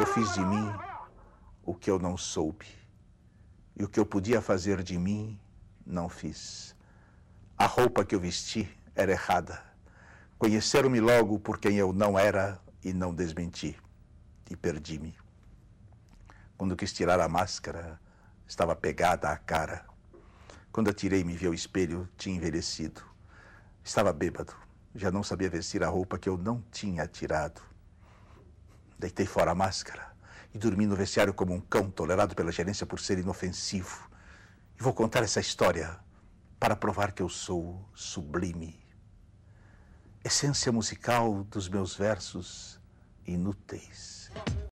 Eu fiz de mim o que eu não soube, e o que eu podia fazer de mim, não fiz. A roupa que eu vesti era errada. Conheceram-me logo por quem eu não era e não desmenti, e perdi-me. Quando quis tirar a máscara, estava pegada à cara. Quando atirei me vi ao espelho, tinha envelhecido. Estava bêbado, já não sabia vestir a roupa que eu não tinha tirado. Deitei fora a máscara e dormi no vestiário como um cão tolerado pela gerência por ser inofensivo. E vou contar essa história para provar que eu sou sublime. Essência musical dos meus versos inúteis.